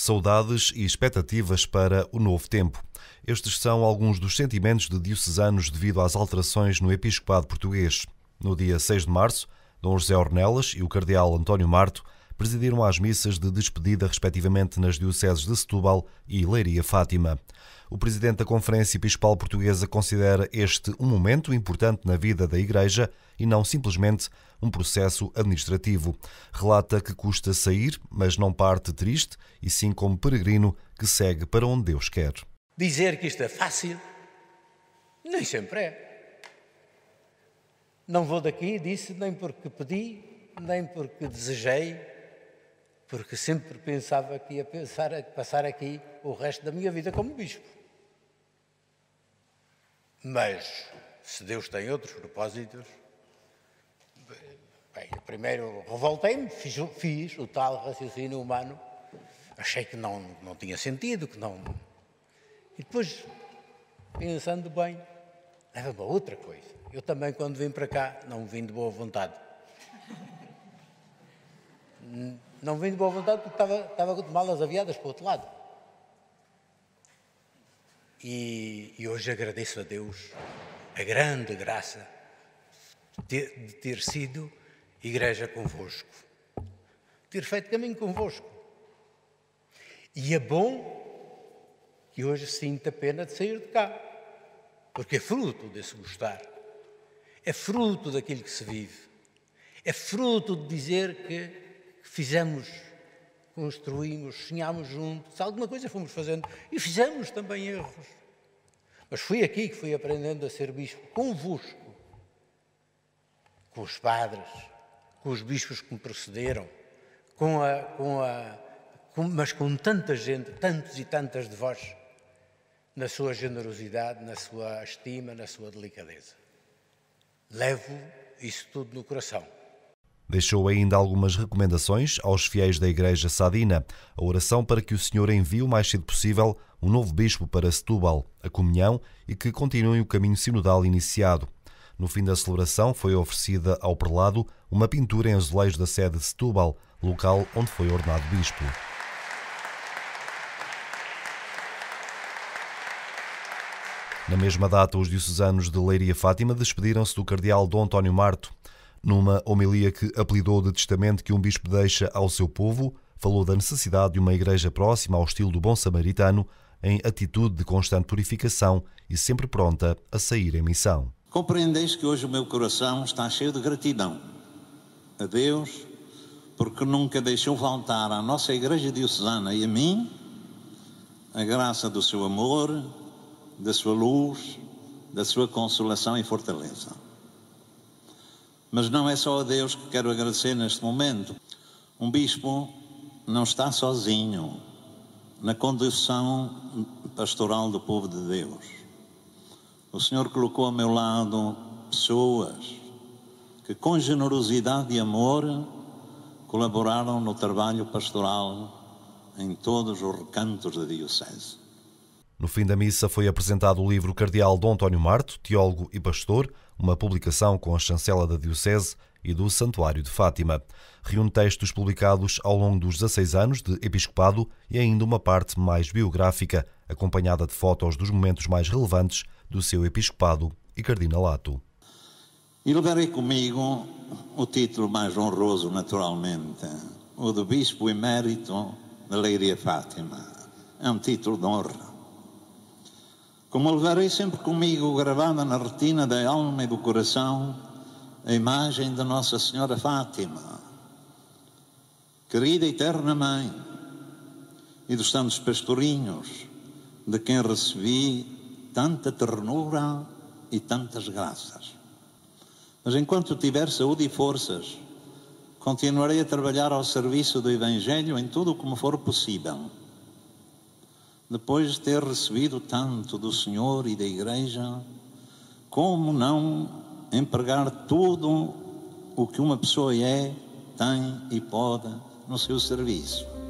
saudades e expectativas para o novo tempo. Estes são alguns dos sentimentos de diocesanos devido às alterações no episcopado português. No dia 6 de março, Dom José Ornelas e o cardeal António Marto presidiram às missas de despedida, respectivamente, nas dioceses de Setúbal e Leiria Fátima. O presidente da Conferência Episcopal Portuguesa considera este um momento importante na vida da Igreja e não simplesmente um processo administrativo. Relata que custa sair, mas não parte triste, e sim como peregrino que segue para onde Deus quer. Dizer que isto é fácil, nem sempre é. Não vou daqui, disse, nem porque pedi, nem porque desejei, porque sempre pensava que ia pensar, passar aqui o resto da minha vida como bispo. Mas, se Deus tem outros propósitos, bem, primeiro revoltei-me, fiz, fiz, o tal raciocínio humano, achei que não, não tinha sentido, que não. E depois, pensando bem, leva-me a outra coisa. Eu também, quando vim para cá, não vim de boa vontade Não vim de boa vontade porque estava, estava malas aviadas para o outro lado. E, e hoje agradeço a Deus a grande graça de, de ter sido igreja convosco, ter feito caminho convosco. E é bom que hoje sinta pena de sair de cá, porque é fruto desse gostar, é fruto daquilo que se vive, é fruto de dizer que fizemos, construímos, sonhámos juntos, alguma coisa fomos fazendo e fizemos também erros. Mas foi aqui que fui aprendendo a ser bispo, convosco, com os padres, com os bispos que me precederam, com a, com a, com, mas com tanta gente, tantos e tantas de vós, na sua generosidade, na sua estima, na sua delicadeza. Levo isso tudo no coração Deixou ainda algumas recomendações aos fiéis da Igreja Sadina, a oração para que o Senhor envie o mais cedo possível um novo bispo para Setúbal, a comunhão e que continuem o caminho sinodal iniciado. No fim da celebração foi oferecida ao prelado uma pintura em azulejos da sede de Setúbal, local onde foi ordenado bispo. Na mesma data, os diocesanos de Leiria Fátima despediram-se do cardeal Dom António Marto, numa homilia que apelidou de testamento que um bispo deixa ao seu povo, falou da necessidade de uma igreja próxima ao estilo do bom samaritano, em atitude de constante purificação e sempre pronta a sair em missão. Compreendeis que hoje o meu coração está cheio de gratidão a Deus, porque nunca deixou faltar à nossa Igreja Diocesana e a mim a graça do seu amor, da sua luz, da sua consolação e fortaleza. Mas não é só a Deus que quero agradecer neste momento. Um bispo não está sozinho na condução pastoral do povo de Deus. O Senhor colocou ao meu lado pessoas que, com generosidade e amor, colaboraram no trabalho pastoral em todos os recantos da Diocese. No fim da missa foi apresentado o livro Cardeal Dom António Marto, Teólogo e Pastor, uma publicação com a chancela da Diocese e do Santuário de Fátima. Reúne textos publicados ao longo dos 16 anos de episcopado e ainda uma parte mais biográfica, acompanhada de fotos dos momentos mais relevantes do seu episcopado e cardinalato. E levarei comigo o título mais honroso, naturalmente, o do Bispo Emérito da Leiria Fátima. É um título de honra como levarei sempre comigo, gravada na retina da alma e do coração, a imagem da Nossa Senhora Fátima, querida eterna mãe, e dos santos pastorinhos, de quem recebi tanta ternura e tantas graças. Mas enquanto tiver saúde e forças, continuarei a trabalhar ao serviço do Evangelho em tudo como for possível depois de ter recebido tanto do Senhor e da Igreja, como não empregar tudo o que uma pessoa é, tem e pode no seu serviço?